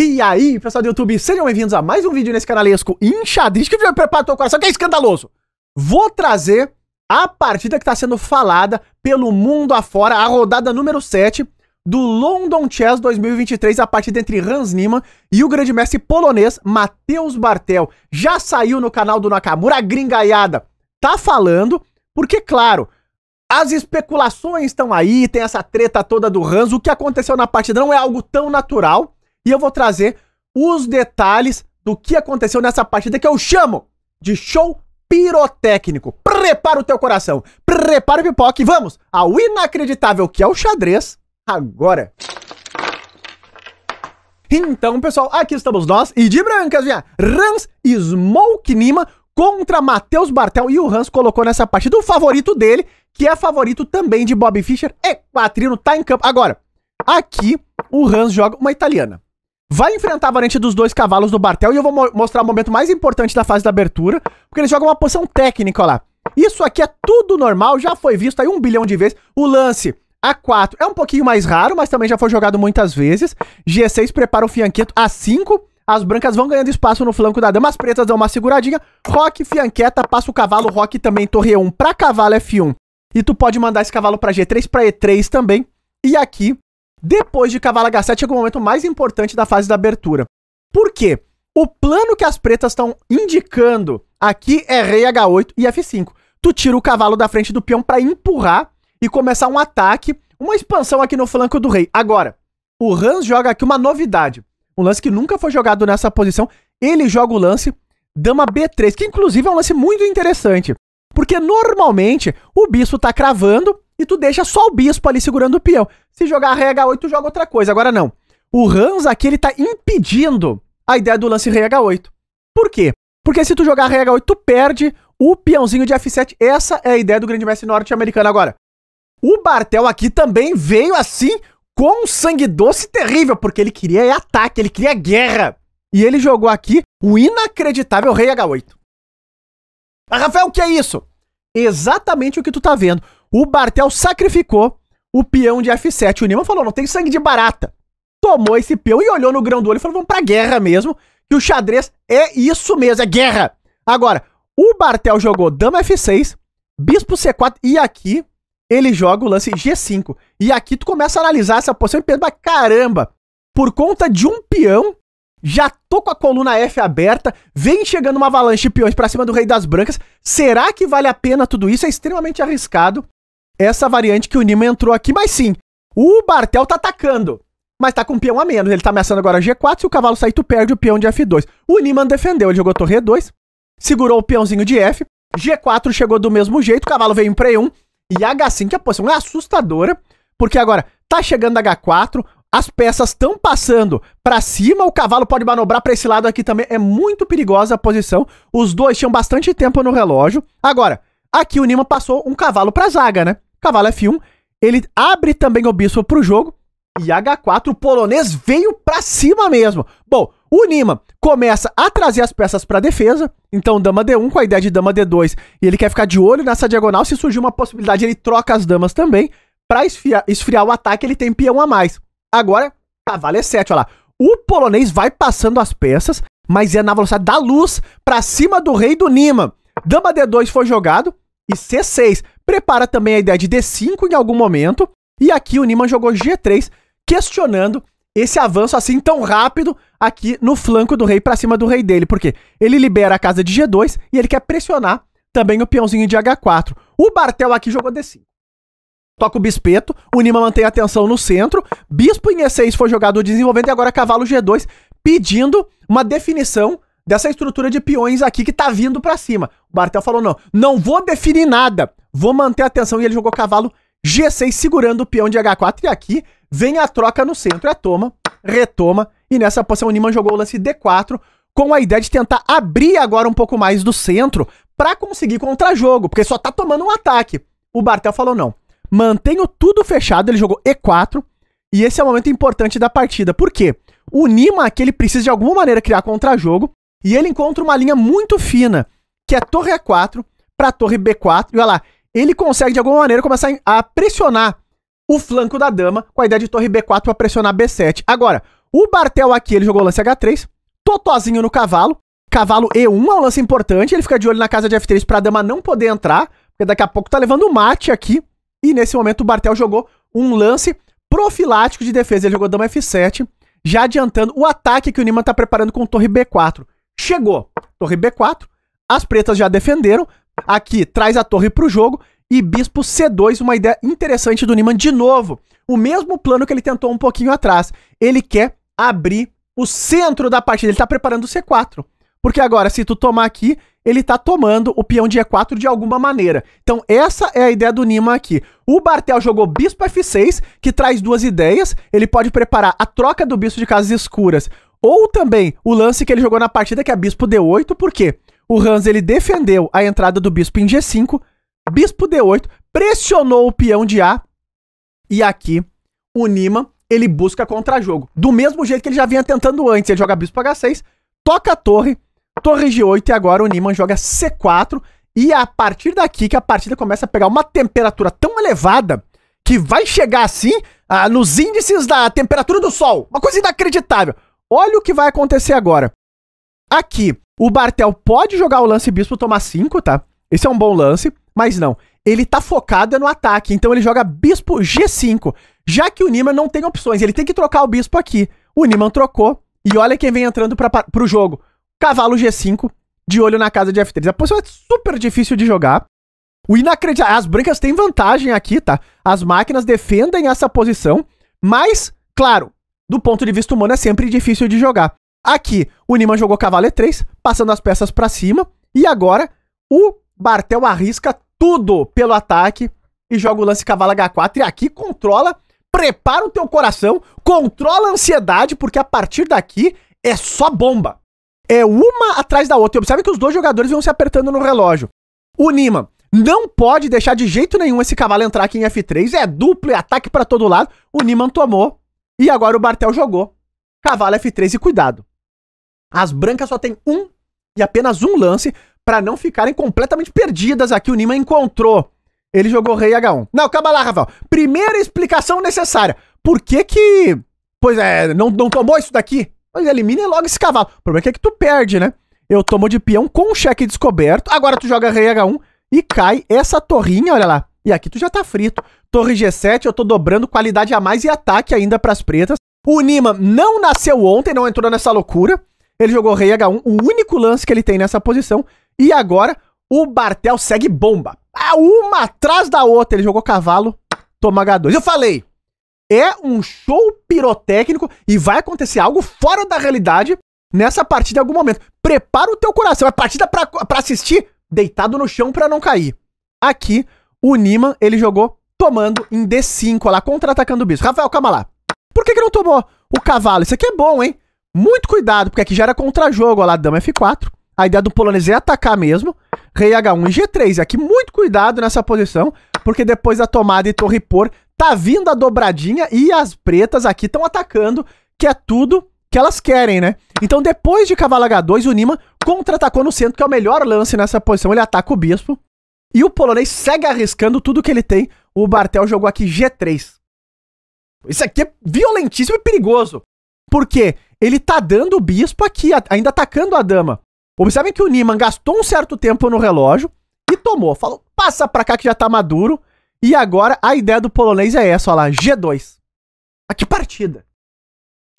E aí, pessoal do YouTube, sejam bem-vindos a mais um vídeo nesse canalesco inchadrisco que já prepara teu coração, que é escandaloso. Vou trazer a partida que está sendo falada pelo mundo afora, a rodada número 7 do London Chess 2023, a partida entre Hans Niemann e o grande mestre polonês Matheus Bartel. Já saiu no canal do Nakamura, a gringaiada tá falando, porque, claro, as especulações estão aí, tem essa treta toda do Hans, o que aconteceu na partida não é algo tão natural, e eu vou trazer os detalhes do que aconteceu nessa partida que eu chamo de show pirotécnico. Prepara o teu coração, prepara o pipoca e vamos ao inacreditável que é o xadrez agora. Então, pessoal, aqui estamos nós e de brancas, minha Rans Smoke Nima contra Matheus Bartel e o Rans colocou nessa partida o favorito dele, que é favorito também de Bob Fischer. E Quatrino tá em campo. Agora, aqui o Rans joga uma italiana vai enfrentar a variante dos dois cavalos do Bartel e eu vou mo mostrar o momento mais importante da fase da abertura, porque ele joga uma posição técnica, lá. Isso aqui é tudo normal, já foi visto aí um bilhão de vezes. O lance A4 é um pouquinho mais raro, mas também já foi jogado muitas vezes. G6 prepara o fianqueto A5. As brancas vão ganhando espaço no flanco da dama, as pretas dão uma seguradinha. Rock, fianqueta, passa o cavalo, rock também, torre 1 pra cavalo F1. E tu pode mandar esse cavalo pra G3, pra E3 também. E aqui depois de Cavalo H7 chega o momento mais importante da fase da abertura. Por quê? O plano que as pretas estão indicando aqui é rei H8 e F5. Tu tira o cavalo da frente do peão para empurrar e começar um ataque, uma expansão aqui no flanco do rei. Agora, o Hans joga aqui uma novidade. Um lance que nunca foi jogado nessa posição. Ele joga o lance dama B3, que inclusive é um lance muito interessante. Porque normalmente o bispo tá cravando e tu deixa só o bispo ali segurando o peão. Se jogar rei H8, joga outra coisa. Agora não. O Rams aqui, ele tá impedindo a ideia do lance rei H8. Por quê? Porque se tu jogar rei H8, tu perde o peãozinho de F7. Essa é a ideia do grande mestre norte-americano agora. O Bartel aqui também veio assim com um sangue doce terrível, porque ele queria ataque, ele queria guerra. E ele jogou aqui o inacreditável rei H8. Ah, Rafael, o que é isso? Exatamente o que tu tá vendo. O Bartel sacrificou o peão de F7. O Niemann falou: não tem sangue de barata. Tomou esse peão e olhou no grão do olho e falou: vamos pra guerra mesmo. Que o xadrez é isso mesmo, é guerra. Agora, o Bartel jogou dama F6, bispo C4 e aqui ele joga o lance G5. E aqui tu começa a analisar essa posição e pensa: mas caramba, por conta de um peão, já tô com a coluna F aberta, vem chegando uma avalanche de peões para cima do Rei das Brancas. Será que vale a pena tudo isso? É extremamente arriscado essa variante que o Nima entrou aqui, mas sim, o Bartel tá atacando, mas tá com um peão a menos. Ele tá ameaçando agora G4, se o cavalo sair, tu perde o peão de F2. O Niman defendeu, ele jogou torre E2, segurou o peãozinho de F, G4 chegou do mesmo jeito, o cavalo veio em pre 1, e H5, que é a posição é assustadora, porque agora tá chegando H4, as peças estão passando para cima, o cavalo pode manobrar para esse lado aqui também, é muito perigosa a posição. Os dois tinham bastante tempo no relógio. Agora, aqui o Nima passou um cavalo para zaga, né? cavalo F1, ele abre também o bispo pro jogo, e H4, o polonês veio pra cima mesmo. Bom, o Nima começa a trazer as peças pra defesa, então dama D1 com a ideia de dama D2, e ele quer ficar de olho nessa diagonal, se surgir uma possibilidade ele troca as damas também, pra esfriar, esfriar o ataque ele tem peão a mais. Agora, cavalo E7, olha lá. O polonês vai passando as peças, mas é na velocidade da luz pra cima do rei do Nima. Dama D2 foi jogado e C6 prepara também a ideia de D5 em algum momento, e aqui o Niman jogou G3, questionando esse avanço assim tão rápido aqui no flanco do rei para cima do rei dele, porque ele libera a casa de G2 e ele quer pressionar também o peãozinho de H4. O Bartel aqui jogou D5. Toca o bispeto, o Nima mantém a atenção no centro, bispo em E6 foi jogado desenvolvendo e agora cavalo G2 pedindo uma definição dessa estrutura de peões aqui que tá vindo para cima. O Bartel falou: "Não, não vou definir nada. Vou manter a atenção. E ele jogou cavalo G6 segurando o peão de H4. E aqui vem a troca no centro. É toma, retoma. E nessa posição o Niman jogou o lance D4 com a ideia de tentar abrir agora um pouco mais do centro para conseguir contra-jogo, porque só tá tomando um ataque. O Bartel falou não. Mantenho tudo fechado, ele jogou E4 e esse é o momento importante da partida. Por quê? O Nima aqui ele precisa de alguma maneira criar contra-jogo e ele encontra uma linha muito fina, que é torre A4 para torre B4. E olha lá, ele consegue de alguma maneira começar a pressionar o flanco da dama com a ideia de torre B4 para pressionar B7. Agora, o Bartel aqui, ele jogou lance H3, totozinho no cavalo, cavalo E1 é um lance importante, ele fica de olho na casa de F3 para a dama não poder entrar, porque daqui a pouco tá levando mate aqui, e nesse momento o Bartel jogou um lance profilático de defesa, ele jogou dama F7, já adiantando o ataque que o Niman tá preparando com torre B4. Chegou, torre B4, as pretas já defenderam, Aqui traz a torre para o jogo e bispo C2, uma ideia interessante do Niman de novo. O mesmo plano que ele tentou um pouquinho atrás. Ele quer abrir o centro da partida, ele está preparando o C4. Porque agora, se tu tomar aqui, ele tá tomando o peão de E4 de alguma maneira. Então, essa é a ideia do Nima aqui. O Bartel jogou bispo F6, que traz duas ideias. Ele pode preparar a troca do bispo de casas escuras. Ou também o lance que ele jogou na partida, que é bispo D8, por quê? O Hans ele defendeu a entrada do bispo em G5, bispo D8, pressionou o peão de A e aqui o Nima ele busca contra-jogo. Do mesmo jeito que ele já vinha tentando antes, ele joga bispo H6, toca a torre, torre G8 e agora o Nima joga C4 e é a partir daqui que a partida começa a pegar uma temperatura tão elevada que vai chegar assim ah, nos índices da temperatura do Sol. Uma coisa inacreditável. Olha o que vai acontecer agora. Aqui, o Bartel pode jogar o lance bispo tomar 5, tá? Esse é um bom lance, mas não. Ele tá focado no ataque, então ele joga bispo G5. Já que o Niman não tem opções, ele tem que trocar o bispo aqui. O Niman trocou, e olha quem vem entrando pra, pro jogo. Cavalo G5, de olho na casa de F3. A posição é super difícil de jogar. O inacreditável. As brancas têm vantagem aqui, tá? As máquinas defendem essa posição, mas, claro, do ponto de vista humano é sempre difícil de jogar. Aqui, o Niman jogou cavalo E3, passando as peças para cima. E agora, o Bartel arrisca tudo pelo ataque e joga o lance cavalo H4. E aqui controla, prepara o teu coração, controla a ansiedade, porque a partir daqui é só bomba. É uma atrás da outra. E observe que os dois jogadores vão se apertando no relógio. O Niman não pode deixar de jeito nenhum esse cavalo entrar aqui em F3. É duplo, é ataque para todo lado. O Niman tomou. E agora o Bartel jogou. Cavalo F3 e cuidado. As brancas só tem um e apenas um lance para não ficarem completamente perdidas aqui. O Nima encontrou. Ele jogou rei H1. Não, calma lá, Rafael. Primeira explicação necessária. Por que que... Pois é, não, não tomou isso daqui? Mas elimina logo esse cavalo. O problema é que tu perde, né? Eu tomo de peão com o cheque descoberto. Agora tu joga rei H1 e cai essa torrinha, olha lá. E aqui tu já tá frito. Torre G7, eu tô dobrando qualidade a mais e ataque ainda pras pretas. O Nima não nasceu ontem, não entrou nessa loucura. Ele jogou rei H1, o único lance que ele tem nessa posição. E agora o Bartel segue bomba. uma atrás da outra. Ele jogou cavalo, toma H2. Eu falei, é um show pirotécnico e vai acontecer algo fora da realidade nessa partida em algum momento. Prepara o teu coração. É partida pra, assistir deitado no chão pra não cair. Aqui, o Niman, ele jogou tomando em D5, lá, contra-atacando o bicho. Rafael, calma lá. Por que, que não tomou o cavalo? Isso aqui é bom, hein? Muito cuidado, porque aqui já era contra-jogo, lá, dama F4. A ideia do polonês é atacar mesmo. Rei H1 e G3. Aqui muito cuidado nessa posição, porque depois da tomada e torre por, tá vindo a dobradinha e as pretas aqui estão atacando, que é tudo que elas querem, né? Então depois de cavalo H2, o Nima contra-atacou no centro, que é o melhor lance nessa posição. Ele ataca o bispo. E o polonês segue arriscando tudo que ele tem. O Bartel jogou aqui G3. Isso aqui é violentíssimo e perigoso. Por quê? ele tá dando o bispo aqui, ainda atacando a dama. Observem que o Niman gastou um certo tempo no relógio e tomou. Falou, passa pra cá que já tá maduro. E agora a ideia do polonês é essa, olha lá, G2. A ah, que partida.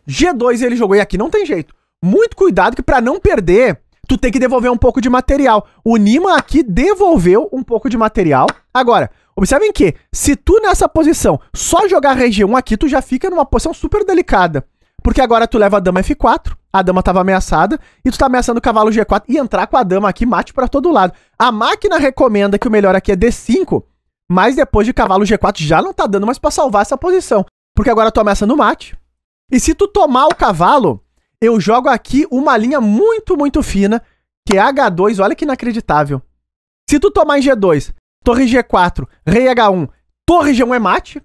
G2 ele jogou e aqui não tem jeito. Muito cuidado que para não perder, tu tem que devolver um pouco de material. O Niman aqui devolveu um pouco de material. Agora, observem que se tu nessa posição só jogar região aqui, tu já fica numa posição super delicada. Porque agora tu leva a dama F4, a dama tava ameaçada, e tu tá ameaçando o cavalo G4 e entrar com a dama aqui, mate para todo lado. A máquina recomenda que o melhor aqui é D5, mas depois de cavalo G4 já não tá dando mais para salvar essa posição. Porque agora tu ameaça no mate. E se tu tomar o cavalo, eu jogo aqui uma linha muito, muito fina, que é H2, olha que inacreditável. Se tu tomar em G2, torre G4, rei H1, torre G1 é mate.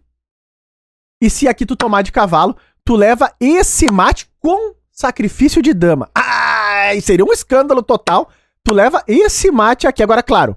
E se aqui tu tomar de cavalo, tu leva esse mate com sacrifício de dama. Ai, seria um escândalo total. Tu leva esse mate aqui. Agora, claro,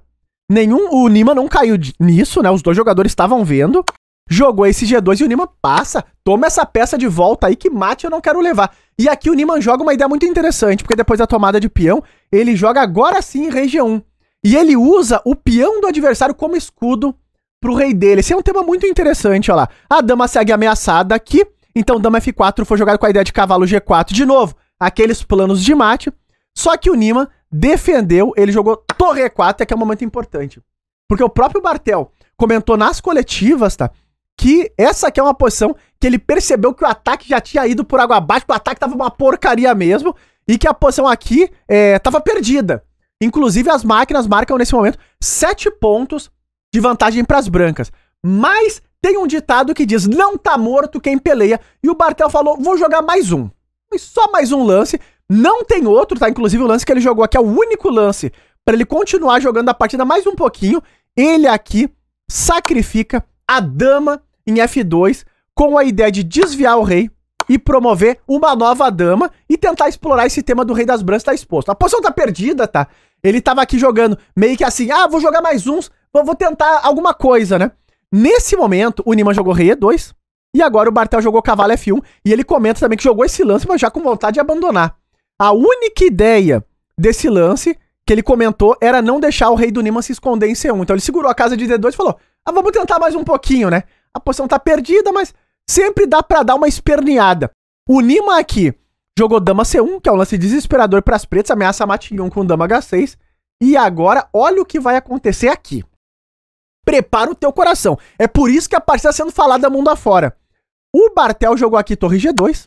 nenhum. O Nima não caiu nisso, né? Os dois jogadores estavam vendo. Jogou esse G2 e o Nima passa. Toma essa peça de volta aí que mate eu não quero levar. E aqui o Niman joga uma ideia muito interessante, porque depois da tomada de peão, ele joga agora sim em rei G1. E ele usa o peão do adversário como escudo pro rei dele. Esse é um tema muito interessante, ó lá. A dama segue ameaçada aqui. Então, dama F4 foi jogado com a ideia de cavalo G4 de novo, aqueles planos de mate. Só que o Nima defendeu, ele jogou torre E4, que é um momento importante. Porque o próprio Bartel comentou nas coletivas, tá? Que essa aqui é uma posição que ele percebeu que o ataque já tinha ido por água abaixo, que o ataque tava uma porcaria mesmo, e que a posição aqui é, tava perdida. Inclusive, as máquinas marcam nesse momento 7 pontos de vantagem para as brancas. Mas tem um ditado que diz: não tá morto quem peleia. E o Bartel falou: vou jogar mais um. E só mais um lance. Não tem outro, tá? Inclusive o lance que ele jogou aqui é o único lance para ele continuar jogando a partida mais um pouquinho. Ele aqui sacrifica a dama em F2 com a ideia de desviar o rei e promover uma nova dama e tentar explorar esse tema do Rei das Brancas tá exposto. A posição tá perdida, tá? Ele tava aqui jogando meio que assim, ah, vou jogar mais uns, vou tentar alguma coisa, né? Nesse momento, o Niman jogou rei E2. E agora o Bartel jogou cavalo F1. E ele comenta também que jogou esse lance, mas já com vontade de abandonar. A única ideia desse lance que ele comentou era não deixar o rei do Niman se esconder em C1. Então ele segurou a casa de D2 e falou: Ah, vamos tentar mais um pouquinho, né? A posição tá perdida, mas sempre dá para dar uma esperneada. O Nima aqui jogou dama C1, que é um lance desesperador para as pretas, ameaça Matignon com dama H6. E agora, olha o que vai acontecer aqui prepara o teu coração. É por isso que a partida está sendo falada mundo afora. O Bartel jogou aqui torre G2,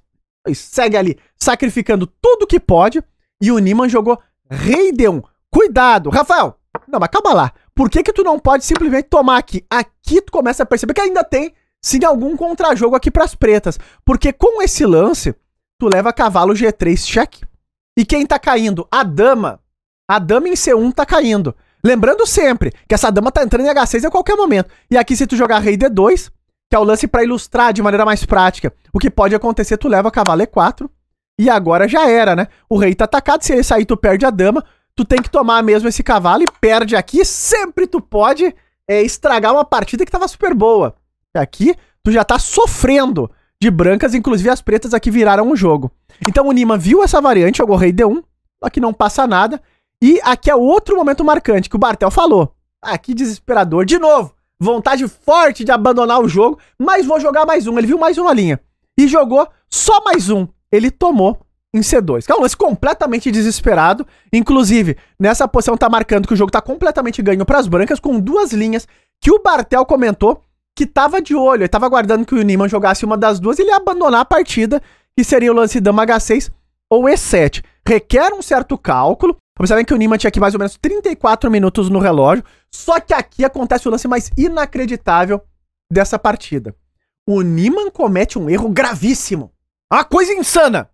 segue ali sacrificando tudo que pode, e o Niman jogou rei D1. Cuidado, Rafael! Não, mas calma lá. Por que que tu não pode simplesmente tomar aqui? Aqui tu começa a perceber que ainda tem, sim, algum contrajogo aqui pras pretas. Porque com esse lance, tu leva cavalo G3 cheque. E quem tá caindo? A dama. A dama em C1 tá caindo. Lembrando sempre que essa dama tá entrando em H6 a qualquer momento. E aqui se tu jogar rei D2, que é o lance para ilustrar de maneira mais prática, o que pode acontecer, tu leva cavalo E4 e agora já era, né? O rei tá atacado, se ele sair tu perde a dama, tu tem que tomar mesmo esse cavalo e perde aqui, sempre tu pode é, estragar uma partida que tava super boa. Aqui tu já tá sofrendo de brancas, inclusive as pretas aqui viraram o jogo. Então o Nima viu essa variante, jogou rei D1, só que não passa nada, e aqui é outro momento marcante que o Bartel falou. Ah, que desesperador. De novo, vontade forte de abandonar o jogo, mas vou jogar mais um. Ele viu mais uma linha e jogou só mais um. Ele tomou em C2. Que é um lance completamente desesperado. Inclusive, nessa posição tá marcando que o jogo tá completamente ganho para as brancas, com duas linhas que o Bartel comentou que tava de olho. Ele tava aguardando que o Niman jogasse uma das duas e ele ia abandonar a partida, que seria o lance dama H6 ou E7. Requer um certo cálculo, Observem que o Nima tinha aqui mais ou menos 34 minutos no relógio. Só que aqui acontece o lance mais inacreditável dessa partida. O Niman comete um erro gravíssimo. É uma coisa insana!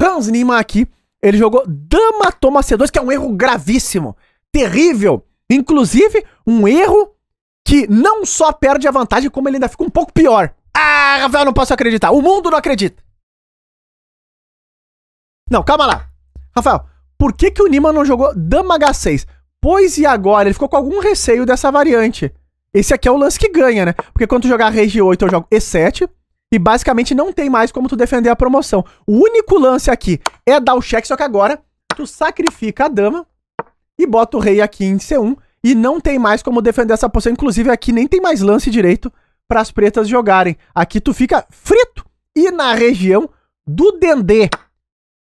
Hans Niman aqui, ele jogou dama toma c2, que é um erro gravíssimo. Terrível. Inclusive, um erro que não só perde a vantagem, como ele ainda fica um pouco pior. Ah, Rafael, não posso acreditar. O mundo não acredita. Não, calma lá. Rafael, por que, que o Nima não jogou Dama H6? Pois e agora? Ele ficou com algum receio dessa variante. Esse aqui é o lance que ganha, né? Porque quando tu jogar Rei 8, eu jogo E7. E basicamente não tem mais como tu defender a promoção. O único lance aqui é dar o cheque, só que agora tu sacrifica a dama e bota o rei aqui em C1. E não tem mais como defender essa posição. Inclusive aqui nem tem mais lance direito para as pretas jogarem. Aqui tu fica frito e na região do Dendê.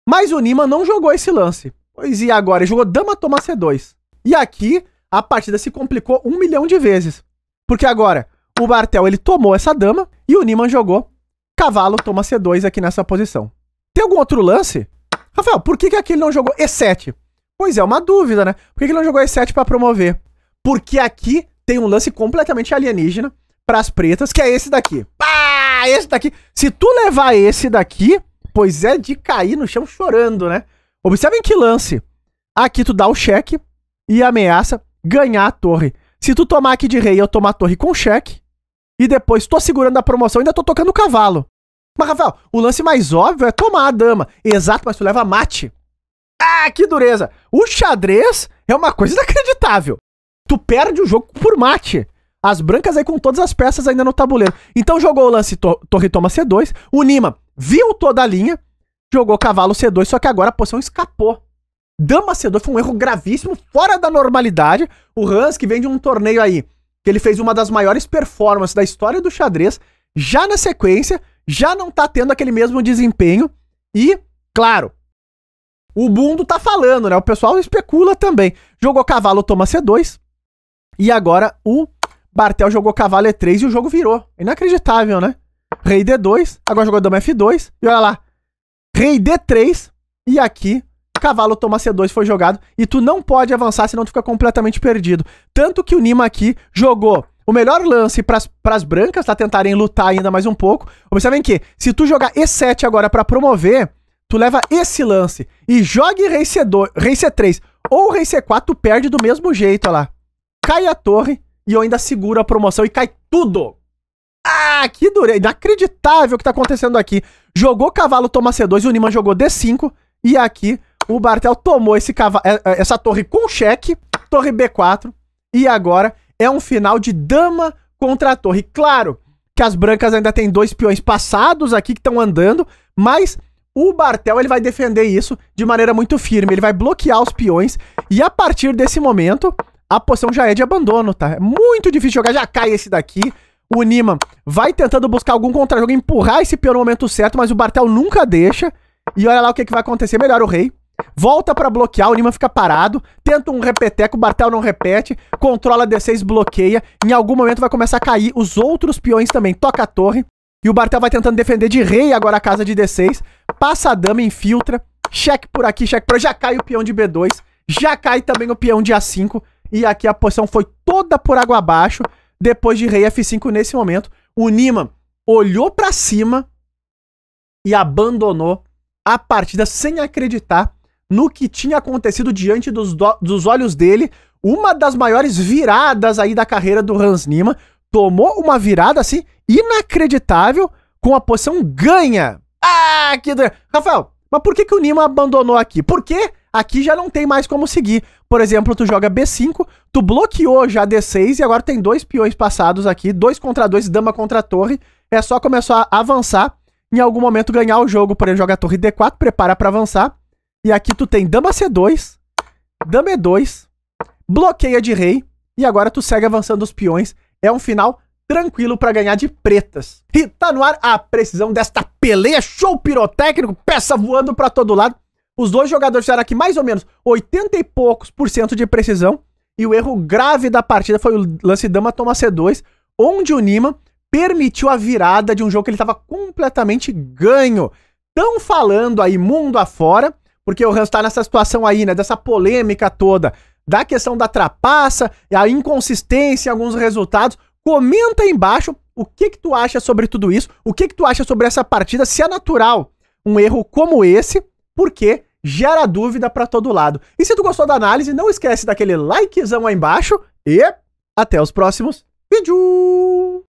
Mas o Nima não jogou esse lance. Pois e agora? Ele jogou dama toma C2. E aqui, a partida se complicou um milhão de vezes. Porque agora, o Bartel ele tomou essa dama e o Niman jogou cavalo toma C2 aqui nessa posição. Tem algum outro lance? Rafael, por que, que aqui ele não jogou E7? Pois é, uma dúvida, né? Por que, que ele não jogou E7 para promover? Porque aqui tem um lance completamente alienígena para as pretas, que é esse daqui. Pá! Esse daqui. Se tu levar esse daqui, pois é de cair no chão chorando, né? Observem que lance. Aqui tu dá o cheque e ameaça ganhar a torre. Se tu tomar aqui de rei, eu tomar a torre com cheque. E depois tô segurando a promoção e ainda tô tocando o cavalo. Mas, Rafael, o lance mais óbvio é tomar a dama. Exato, mas tu leva mate. Ah, que dureza! O xadrez é uma coisa inacreditável. Tu perde o jogo por mate. As brancas aí com todas as peças ainda no tabuleiro. Então jogou o lance to torre toma C2. O Nima viu toda a linha, jogou cavalo C2, só que agora a posição escapou. Dama C2 foi um erro gravíssimo, fora da normalidade. O Hans, que vem de um torneio aí, que ele fez uma das maiores performances da história do xadrez, já na sequência, já não tá tendo aquele mesmo desempenho. E, claro, o mundo tá falando, né? O pessoal especula também. Jogou cavalo, toma C2. E agora o Bartel jogou cavalo E3 e o jogo virou. Inacreditável, né? Rei D2, agora jogou dama F2. E olha lá, rei D3, e aqui cavalo toma C2 foi jogado, e tu não pode avançar, senão tu fica completamente perdido. Tanto que o Nima aqui jogou o melhor lance pras, as brancas, tá? Tentarem lutar ainda mais um pouco. Observem que, se tu jogar E7 agora para promover, tu leva esse lance, e jogue rei C2, rei C3 ou rei C4, tu perde do mesmo jeito, olha lá. Cai a torre, e eu ainda seguro a promoção, e cai tudo! Ah, que dureza. Inacreditável o que tá acontecendo aqui. Jogou cavalo, toma C2, o Niman jogou D5. E aqui o Bartel tomou esse cavalo, é, é, essa torre com cheque, torre B4. E agora é um final de dama contra a torre. Claro que as brancas ainda tem dois peões passados aqui que estão andando, mas o Bartel ele vai defender isso de maneira muito firme. Ele vai bloquear os peões e a partir desse momento a posição já é de abandono, tá? É muito difícil jogar. Já cai esse daqui, o Nima vai tentando buscar algum contra-jogo, empurrar esse peão no momento certo, mas o Bartel nunca deixa. E olha lá o que, que vai acontecer. Melhor o rei. Volta para bloquear, o Nima fica parado, tenta um repeteco, o Bartel não repete, controla D6, bloqueia. Em algum momento vai começar a cair os outros peões também. Toca a torre. E o Bartel vai tentando defender de rei agora a casa de D6. Passa a dama, infiltra. Cheque por aqui, cheque por... Já cai o peão de B2. Já cai também o peão de A5. E aqui a posição foi toda por água abaixo depois de rei F5 nesse momento, o Nima olhou para cima e abandonou a partida sem acreditar no que tinha acontecido diante dos, dos olhos dele. Uma das maiores viradas aí da carreira do Hans Nima. Tomou uma virada assim inacreditável com a posição ganha. Ah, que. Do... Rafael, mas por que, que o Nima abandonou aqui? Por quê? Aqui já não tem mais como seguir. Por exemplo, tu joga B5, tu bloqueou já D6 e agora tem dois peões passados aqui, dois contra dois, dama contra torre. É só começar a avançar, em algum momento ganhar o jogo. Por exemplo, joga a torre D4, prepara para avançar. E aqui tu tem dama C2, dama E2, bloqueia de rei e agora tu segue avançando os peões. É um final tranquilo para ganhar de pretas. E tá no ar a precisão desta peleia, show pirotécnico, peça voando para todo lado. Os dois jogadores fizeram aqui mais ou menos 80 e poucos por cento de precisão. E o erro grave da partida foi o lance dama toma C2, onde o Nima permitiu a virada de um jogo que ele estava completamente ganho. Tão falando aí mundo afora, porque o Hans está nessa situação aí, né, dessa polêmica toda, da questão da trapaça e a inconsistência em alguns resultados. Comenta aí embaixo o que que tu acha sobre tudo isso, o que que tu acha sobre essa partida, se é natural um erro como esse, porque gera dúvida para todo lado. E se tu gostou da análise, não esquece daquele likezão aí embaixo e até os próximos vídeos!